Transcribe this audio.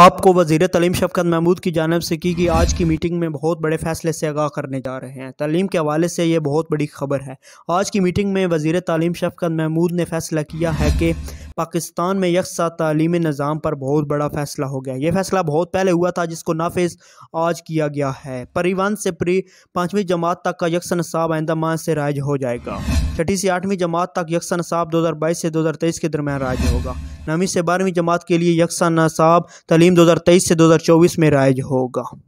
आपको वजीर तलीम शफकत महमूद की जानब से की कि आज की मीटिंग में बहुत बड़े फैसले से आगाह करने जा रहे हैं तलीम के हवाले से ये बहुत बड़ी खबर है आज की मीटिंग में वजीर तलीम शफकत महमूद ने फैसला किया है कि पाकिस्तान में यकसा तलीमी निज़ाम पर बहुत बड़ा फ़ैसला हो गया यह फैसला बहुत पहले हुआ था जिसको नाफिज आज किया गया है परिवहन से प्री पाँचवीं जमात तक का यकसा नसाब आइंदा माह से राज हो जाएगा छठी से आठवीं जमात तक यकसा नसाब दो हज़ार बाईस से दो हज़ार तेईस के दरमियान राज होगा नवीं से बारहवीं जमात के लिए यकसा नसाब तलीम दो हज़ार तेईस से दो हज़ार चौबीस में राज होगा